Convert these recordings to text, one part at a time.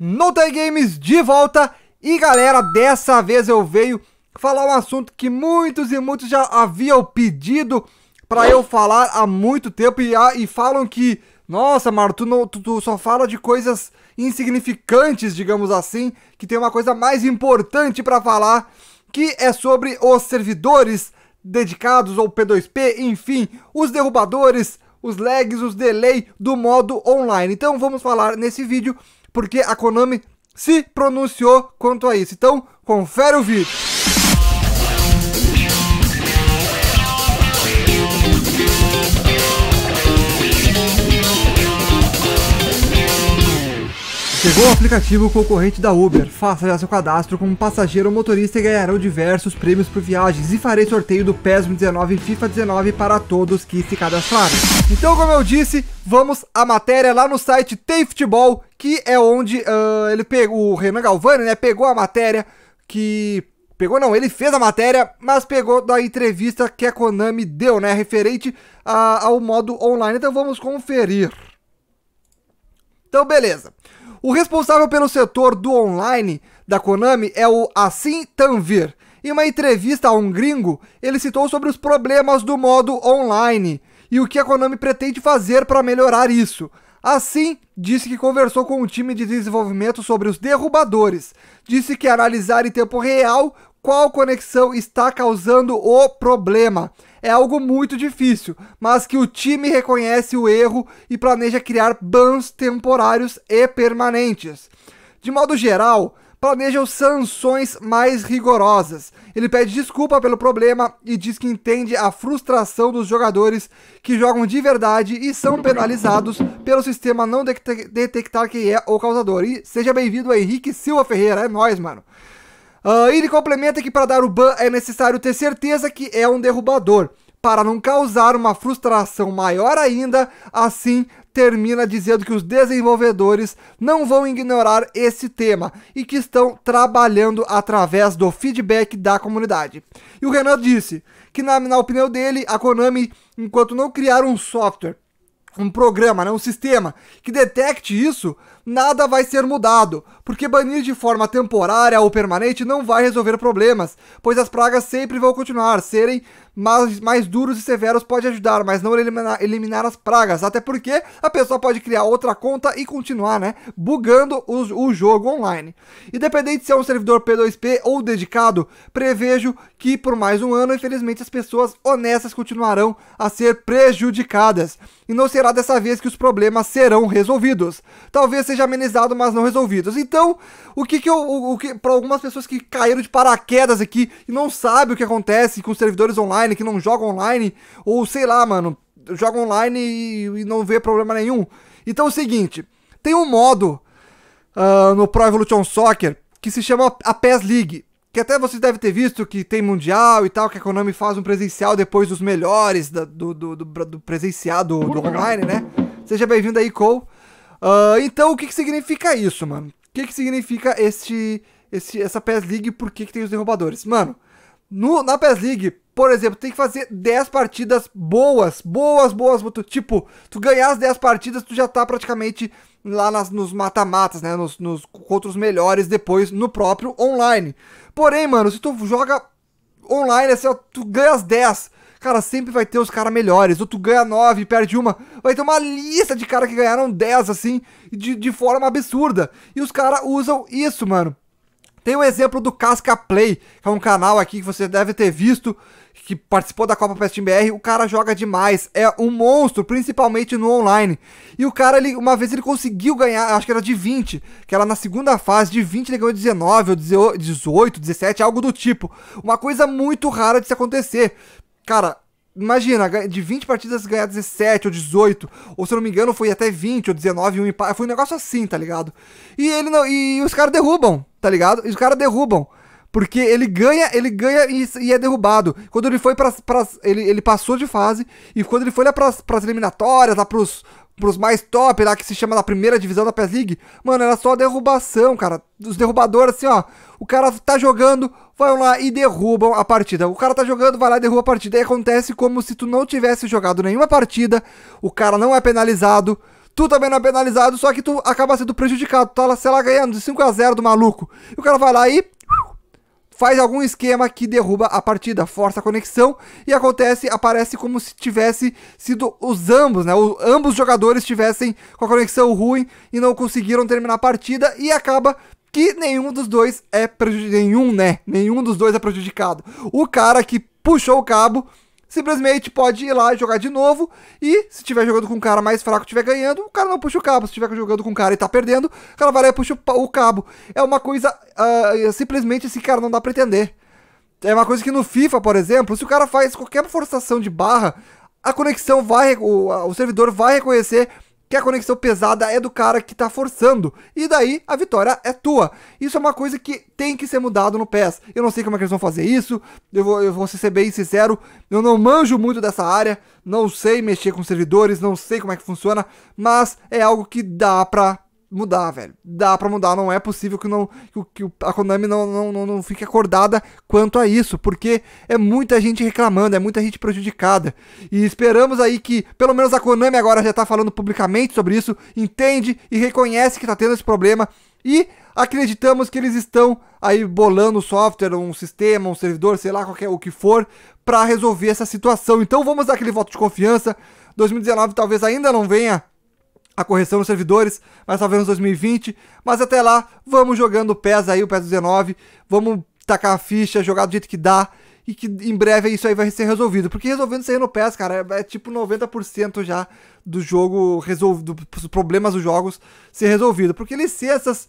Nota Games de volta e galera, dessa vez eu venho falar um assunto que muitos e muitos já haviam pedido para eu falar há muito tempo e, ah, e falam que, nossa, Mar, tu, tu, tu, só fala de coisas insignificantes, digamos assim, que tem uma coisa mais importante para falar, que é sobre os servidores dedicados ou P2P, enfim, os derrubadores, os lags, os delay do modo online. Então vamos falar nesse vídeo porque a Konami se pronunciou quanto a isso. Então, confere o vídeo. Chegou o aplicativo concorrente da Uber. Faça já seu cadastro como passageiro ou motorista e ganharão diversos prêmios por viagens. E farei sorteio do PESM 19 e FIFA 19 para todos que se cadastraram. Então, como eu disse, vamos à matéria lá no site Tem Futebol, que é onde uh, ele pegou, o Renan Galvani, né, pegou a matéria que... Pegou não, ele fez a matéria, mas pegou da entrevista que a Konami deu, né, referente a, ao modo online. Então vamos conferir. Então, beleza. O responsável pelo setor do online da Konami é o Assim Tanvir. Em uma entrevista a um gringo, ele citou sobre os problemas do modo online e o que a Konami pretende fazer para melhorar isso. Assim, disse que conversou com o time de desenvolvimento sobre os derrubadores, disse que analisar em tempo real qual conexão está causando o problema. É algo muito difícil, mas que o time reconhece o erro e planeja criar bans temporários e permanentes. De modo geral, planejam sanções mais rigorosas. Ele pede desculpa pelo problema e diz que entende a frustração dos jogadores que jogam de verdade e são penalizados pelo sistema não detectar quem é o causador. E seja bem-vindo, Henrique Silva Ferreira. É nós, mano. Uh, ele complementa que para dar o ban é necessário ter certeza que é um derrubador, para não causar uma frustração maior ainda, assim termina dizendo que os desenvolvedores não vão ignorar esse tema e que estão trabalhando através do feedback da comunidade. E o Renan disse que, na, na opinião dele, a Konami, enquanto não criar um software, um programa, né, um sistema que detecte isso, nada vai ser mudado, porque banir de forma temporária ou permanente não vai resolver problemas, pois as pragas sempre vão continuar. Serem mais, mais duros e severos pode ajudar, mas não eliminar, eliminar as pragas, até porque a pessoa pode criar outra conta e continuar, né? Bugando os, o jogo online. Independente se é um servidor P2P ou dedicado, prevejo que por mais um ano, infelizmente, as pessoas honestas continuarão a ser prejudicadas. E não será dessa vez que os problemas serão resolvidos. Talvez seja seja amenizado, mas não resolvidos. Então, o que que eu, o, o que para algumas pessoas que caíram de paraquedas aqui e não sabem o que acontece com servidores online, que não jogam online ou sei lá, mano, jogam online e, e não vê problema nenhum. Então é o seguinte, tem um modo uh, no Pro Evolution Soccer que se chama a PES League. Que até vocês devem ter visto que tem Mundial e tal, que a Konami faz um presencial depois dos melhores da, do, do, do, do do online, né? Seja bem-vindo aí, Cole. Uh, então, o que, que significa isso, mano? O que, que significa este, este, essa PES League e por que, que tem os derrubadores? Mano, no, na PES League, por exemplo, tem que fazer 10 partidas boas, boas, boas. Tu, tipo, tu ganhar as 10 partidas, tu já tá praticamente lá nas, nos mata-matas, né? Nos, nos contra os melhores depois no próprio online. Porém, mano, se tu joga online, assim, ó, tu ganha as 10 Cara, sempre vai ter os caras melhores. Ou tu ganha 9 e perde uma. Vai ter uma lista de caras que ganharam 10, assim, de, de forma absurda. E os caras usam isso, mano. Tem o um exemplo do Casca Play, que é um canal aqui que você deve ter visto, que participou da Copa Pest BR. O cara joga demais, é um monstro, principalmente no online. E o cara, ele, uma vez ele conseguiu ganhar, acho que era de 20, que era na segunda fase, de 20 ele ganhou 19, ou 18, 17, algo do tipo. Uma coisa muito rara de se acontecer. Cara, imagina, de 20 partidas ganhar 17 ou 18, ou se eu não me engano foi até 20 ou 19 um empate, foi um negócio assim, tá ligado? E ele não, e os caras derrubam, tá ligado? E os caras derrubam. Porque ele ganha, ele ganha e, e é derrubado. Quando ele foi para ele, ele passou de fase e quando ele foi lá para as eliminatórias, lá pros pros mais top lá, que se chama na primeira divisão da PES League, mano, era só derrubação, cara. Os derrubadores, assim, ó. O cara tá jogando, vai lá e derrubam a partida. O cara tá jogando, vai lá e derruba a partida. E acontece como se tu não tivesse jogado nenhuma partida, o cara não é penalizado. Tu também não é penalizado, só que tu acaba sendo prejudicado. Tu tá, sei lá, ganhando de 5 a 0 do maluco. E o cara vai lá e faz algum esquema que derruba a partida, força a conexão e acontece, aparece como se tivesse sido os ambos, né? O, ambos jogadores tivessem com a conexão ruim e não conseguiram terminar a partida e acaba que nenhum dos dois é prejudicado, nenhum, né? Nenhum dos dois é prejudicado. O cara que puxou o cabo simplesmente pode ir lá jogar de novo. E se tiver jogando com um cara mais fraco, tiver ganhando, o cara não puxa o cabo. Se tiver jogando com um cara e tá perdendo, o cara vai lá e puxa o cabo. É uma coisa uh, simplesmente assim, cara, não dá pra entender. É uma coisa que no FIFA, por exemplo, se o cara faz qualquer forçação de barra, a conexão vai, o, o servidor vai reconhecer que a conexão pesada é do cara que tá forçando. E daí a vitória é tua. Isso é uma coisa que tem que ser mudado no PES. Eu não sei como é que eles vão fazer isso. Eu vou, eu vou ser bem sincero. Eu não manjo muito dessa área. Não sei mexer com servidores. Não sei como é que funciona. Mas é algo que dá pra mudar, velho. Dá para mudar, não é possível que, não, que, que a Konami não, não, não, não, fique acordada quanto a isso, porque é muita gente reclamando, é muita gente prejudicada. E esperamos aí que, pelo menos a Konami agora já tá falando publicamente sobre isso, entende e reconhece que tá tendo esse problema e acreditamos que eles estão aí bolando um software, um sistema, um servidor, sei lá, qualquer o que for, para resolver essa situação. Então vamos dar aquele voto de confiança. 2019 talvez ainda não venha a correção dos servidores, mas talvez nos 2020. Mas até lá, vamos jogando o PES aí, o PES 19. Vamos tacar a ficha, jogar do jeito que dá. E que em breve isso aí vai ser resolvido. Porque resolvendo isso aí no PES, cara, é, é tipo 90% já do jogo resolvido, dos problemas dos jogos ser resolvido. Porque licenças,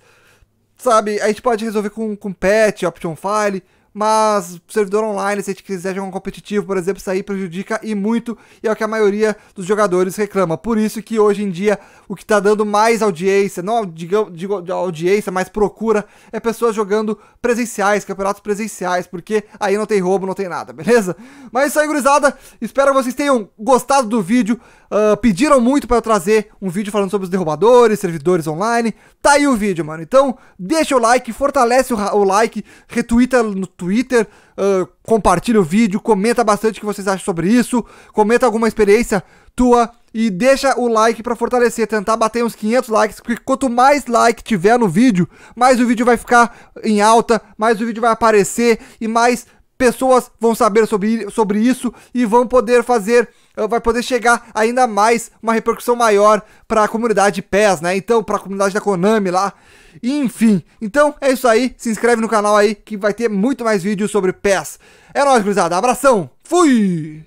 sabe, a gente pode resolver com, com patch, option file mas servidor online, se a gente quiser jogar um competitivo, por exemplo, isso aí prejudica e muito, e é o que a maioria dos jogadores reclama. Por isso que hoje em dia o que está dando mais audiência, não digo, digo audiência, mas procura, é pessoas jogando presenciais, campeonatos presenciais, porque aí não tem roubo, não tem nada, beleza? Mas é isso aí, gurizada, espero que vocês tenham gostado do vídeo. Uh, pediram muito para eu trazer um vídeo falando sobre os derrubadores, servidores online. Tá aí o vídeo, mano. Então, deixa o like, fortalece o, o like, retuita no Twitter, uh, compartilha o vídeo, comenta bastante o que vocês acham sobre isso, comenta alguma experiência tua e deixa o like para fortalecer, tentar bater uns 500 likes, porque quanto mais like tiver no vídeo, mais o vídeo vai ficar em alta, mais o vídeo vai aparecer e mais pessoas vão saber sobre, sobre isso e vão poder fazer eh, vai poder chegar ainda mais uma repercussão maior para a comunidade PES, né? Então, para a comunidade da Konami lá. Enfim, então é isso aí. Se inscreve no canal aí que vai ter muito mais vídeos sobre PES. É nóis, cruzada. Abração. Fui!